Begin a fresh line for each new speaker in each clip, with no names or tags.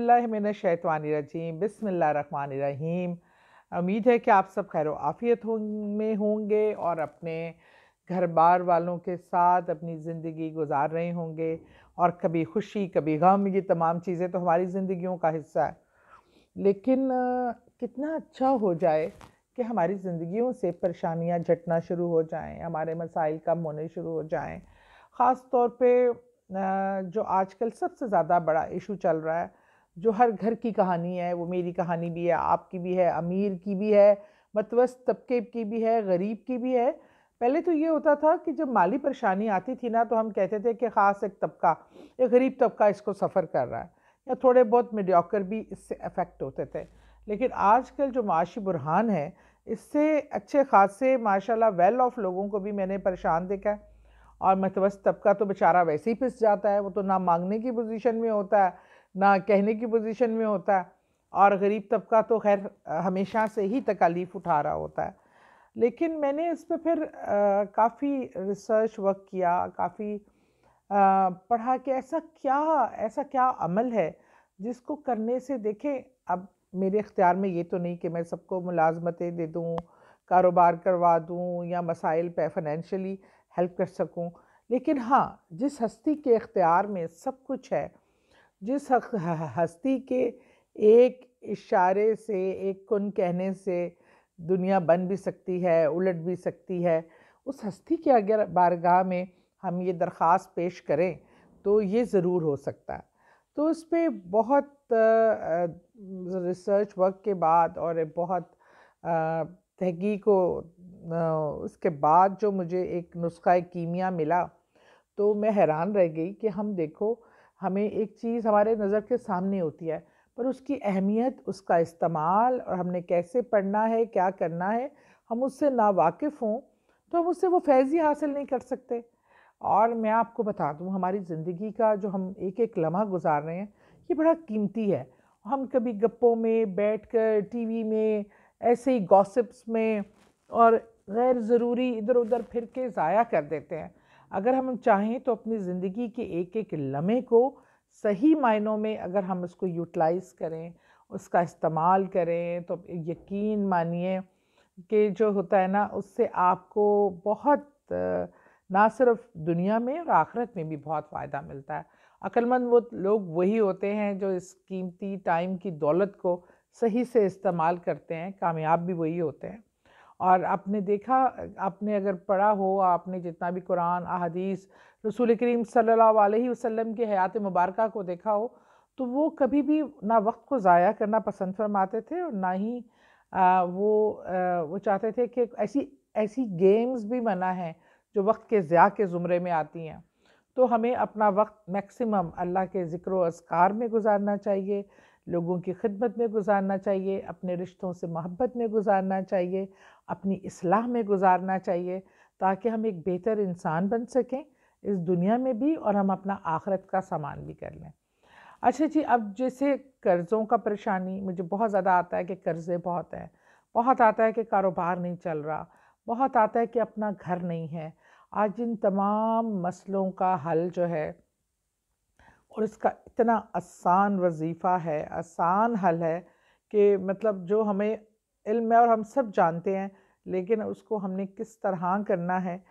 शैतवानरजीम बसमीम उम्मीद है कि आप सब खैर आफ़ियत हों में होंगे और अपने घर बार वालों के साथ अपनी ज़िंदगी गुजार रहे होंगे और कभी खुशी कभी गम ये तमाम चीज़ें तो हमारी ज़िंदगियों का हिस्सा है लेकिन कितना अच्छा हो जाए कि हमारी ज़िंदगियों से परेशानियाँ झटना शुरू हो जाएँ हमारे मसाइल कम होने शुरू हो जाएँ ख़ास तौर पर जो आजकल सबसे ज़्यादा बड़ा इशू चल रहा है जो हर घर की कहानी है वो मेरी कहानी भी है आपकी भी है अमीर की भी है मतवस तबके की भी है गरीब की भी है पहले तो ये होता था कि जब माली परेशानी आती थी ना तो हम कहते थे कि ख़ास एक तबका एक गरीब तबका इसको सफ़र कर रहा है या थोड़े बहुत मिडियोकर भी इससे अफेक्ट होते थे लेकिन आजकल जो माशी बुरहान है इससे अच्छे खासे माशाल्लाह वेल ऑफ लोगों को भी मैंने परेशान देखा है और मतवस्त तबका तो बेचारा वैसे ही पिस जाता है वो तो ना मांगने की पोजीशन में होता है ना कहने की पोजीशन में होता है और गरीब तबका तो खैर हमेशा से ही तकालीफ उठा रहा होता है लेकिन मैंने इस पर फिर काफ़ी रिसर्च वर्क किया काफ़ी पढ़ा कि ऐसा क्या ऐसा क्या अमल है जिसको करने से देखें अब मेरे इख्तियार में ये तो नहीं कि मैं सबको मुलाजमतें दे दूँ कारोबार करवा दूँ या मसाइल पे फाइनेंशली हेल्प कर सकूँ लेकिन हाँ जिस हस्ती के इख्तियार में सब कुछ है जिस हस्ती के एक इशारे से एक कुन कहने से दुनिया बन भी सकती है उलट भी सकती है उस हस्ती के अगर बारगाह में हम ये दरख्वास्त पेश करें तो ये ज़रूर हो सकता है तो उस पर बहुत रिसर्च वर्क के बाद और बहुत तहकीक उसके बाद जो मुझे एक नुस्खा कीमिया मिला तो मैं हैरान रह गई कि हम देखो हमें एक चीज़ हमारे नज़र के सामने होती है पर उसकी अहमियत उसका इस्तेमाल और हमने कैसे पढ़ना है क्या करना है हम उससे नावाकिफ़ हों तो हम उससे वो फैज़ ही हासिल नहीं कर सकते और मैं आपको बता दूँ हमारी ज़िंदगी का जो हम एक एक लम्हा गुजार रहे हैं ये बड़ा कीमती है हम कभी गप्पों में बैठ कर टी में ऐसे ही गॉसिप्स में और गैर ज़रूरी इधर उधर फिर के ज़ाया कर देते हैं अगर हम चाहें तो अपनी ज़िंदगी के एक एक लम्हे को सही मायनों में अगर हम उसको यूटिलाइज़ करें उसका इस्तेमाल करें तो यकीन मानिए कि जो होता है ना उससे आपको बहुत ना सिर्फ दुनिया में और आखरत में भी बहुत फ़ायदा मिलता है अक्लमंद वो लोग वही होते हैं जो इस कीमती टाइम की दौलत को सही से इस्तेमाल करते हैं कामयाब भी वही होते हैं और आपने देखा आपने अगर पढ़ा हो आपने जितना भी कुरान अदीस रसूल करीम सल्लल्लाहु अलैहि वसल्लम हयात मुबारक को देखा हो तो वो कभी भी ना वक्त को ज़ाया करना पसंद फरमाते थे और ना ही आ, वो आ, वो चाहते थे कि ऐसी ऐसी गेम्स भी मना हैं जो वक्त के ज़्या के ज़ुमरे में आती हैं तो हमें अपना वक्त मैक्सिमम अल्लाह के ज़िक्र असकार में गुजारना चाहिए लोगों की खिदमत में गुजारना चाहिए अपने रिश्तों से मोहब्बत में गुजारना चाहिए अपनी असलाह में गुजारना चाहिए ताकि हम एक बेहतर इंसान बन सकें इस दुनिया में भी और हम अपना आखरत का सामान भी कर लें अच्छा जी अब जैसे कर्ज़ों का परेशानी मुझे बहुत ज़्यादा आता है कि कर्ज़े बहुत हैं बहुत आता है कि कारोबार नहीं चल रहा बहुत आता है कि अपना घर नहीं है आज इन तमाम मसलों का हल जो है और इसका इतना आसान वजीफ़ा है आसान हल है कि मतलब जो हमें इल्म है और हम सब जानते हैं लेकिन उसको हमने किस तरह करना है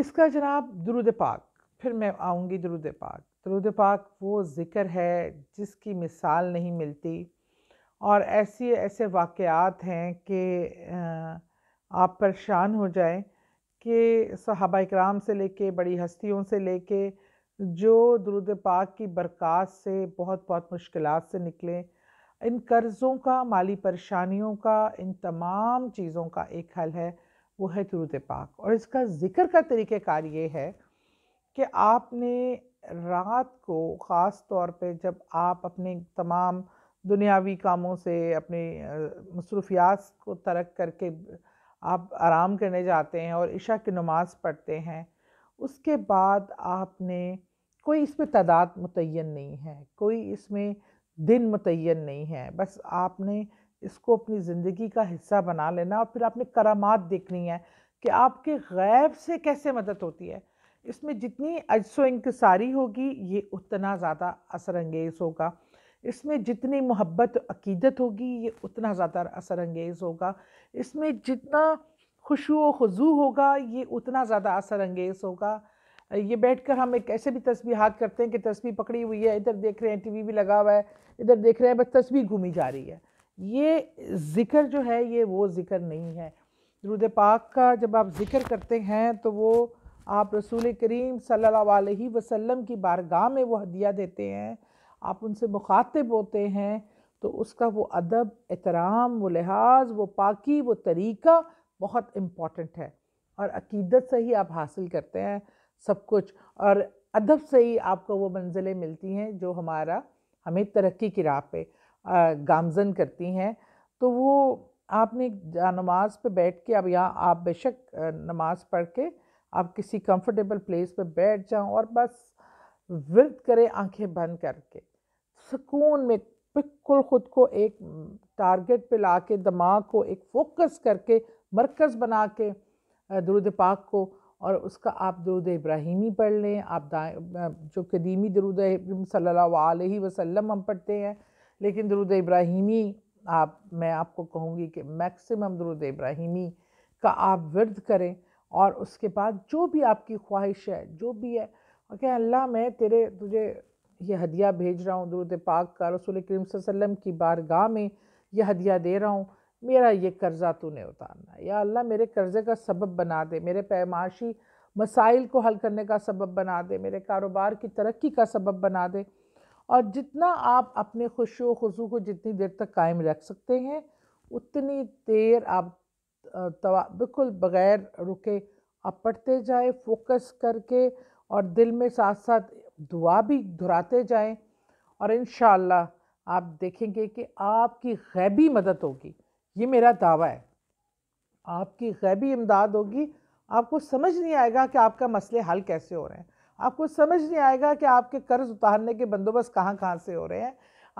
इसका जनाब दरुद पाक फिर मैं आऊँगी दरुद पाक दरुद पाक वो ज़िक्र है जिसकी मिसाल नहीं मिलती और ऐसी ऐसे वाक़ात हैं कि आप परेशान हो जाएँ कि सहाबा इक्राम से लेके बड़ी हस्तियों से लेके जो दरुद पाक की बरक़ात से बहुत बहुत मुश्किल से निकले इन कर्ज़ों का माली परेशानियों का इन तमाम चीज़ों का एक हल है वो है दुरुद पाक और इसका ज़िक्र का तरीक़ार ये है कि आपने रात को ख़ास तौर पे जब आप अपने तमाम दुनियावी कामों से अपने मसरूफियात को तरक करके आप आराम करने जाते हैं और इशा की नमाज़ पढ़ते हैं उसके बाद आपने कोई इसमें तादाद मुतन नहीं है कोई इसमें दिन मुतन नहीं है बस आपने इसको अपनी ज़िंदगी का हिस्सा बना लेना और फिर आपने करामात देखनी है कि आपके गैब से कैसे मदद होती है इसमें जितनी अजसो इंकसारी होगी ये उतना ज़्यादा असर अंगेज़ होगा इसमें जितनी मोहब्बत अकीदत होगी ये उतना ज़्यादा असर अंगेज़ होगा इसमें जितना खुशू खजू होगा ये उतना ज़्यादा असर अंगेज़ होगा ये बैठ कर हम एक ऐसे भी हाथ करते हैं कि तस्वीर पकड़ी हुई है इधर देख रहे हैं टी वी भी लगा हुआ है इधर देख रहे हैं बस तस्वीर घूमी जा रही है ये ज़िक्र जो है ये वो ज़िक्र नहीं है दरूद पाक का जब आप ज़िक्र करते हैं तो वो आप रसूल करीम सल्लल्लाहु अलैहि वसल्लम की बारगाह में वो हदिया देते हैं आप उनसे मुखातिब होते हैं तो उसका वो अदब एहतराम वो लिहाज वो पाकि वो तरीक़ा बहुत इम्पॉर्टेंट है और अकीदत से ही आप हासिल करते हैं सब कुछ और अदब से ही आपको वो मंजिलें मिलती हैं जो हमारा हमें तरक्की की राह पे गामजन करती हैं तो वो आपने नमाज पे बैठ के अब यहाँ आप बेशक नमाज पढ़ के आप किसी कंफर्टेबल प्लेस पे बैठ जाओ और बस विरत करें आंखें बंद करके सुकून में बिल्कुल ख़ुद को एक टारगेट पे ला के दिमाग को एक फोकस करके मरकज़ बना के दरुद पाक को और उसका आप दरुद इब्राहिमी पढ़ लें आप दाएँ जो कदीमी दरुद सल्लल्लाहु अलैहि वसल्लम हम पढ़ते हैं लेकिन दरुद इब्राहिमी आप मैं आपको कहूँगी कि मैक्सिमम दरुद इब्राहिमी का आप वर्द करें और उसके बाद जो भी आपकी ख्वाहिश है जो भी है ओके अल्लाह मैं तेरे तुझे यह हदिया भेज रहा हूँ दरुद पाक का रसूल करीम वसम की बारगाह में यह हदिया दे रहा हूँ मेरा ये कर्ज़ा तूने उतारना या अल्लाह मेरे कर्ज़े का सबब बना दे मेरे पैमाशी मसाइल को हल करने का सबब बना दे मेरे कारोबार की तरक्की का सबब बना दे और जितना आप अपने खुश वजू को जितनी देर तक कायम रख सकते हैं उतनी देर आप तवा बिल्कुल बग़ैर रुके आप पढ़ते जाएं फोकस करके और दिल में साथ साथ दुआ भी दोहराते जाएं और इन आप देखेंगे कि आपकी गैबी मदद होगी ये मेरा दावा है आपकी गैबी इमदाद होगी आपको समझ नहीं आएगा कि आपका मसले हल कैसे हो रहे हैं आपको समझ नहीं आएगा कि आपके कर्ज उतारने के बंदोबस्त कहाँ कहाँ से हो रहे हैं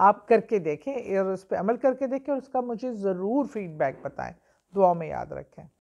आप करके देखें और उस पर अमल करके देखें और उसका मुझे ज़रूर फीडबैक बताएं दुआ में याद रखें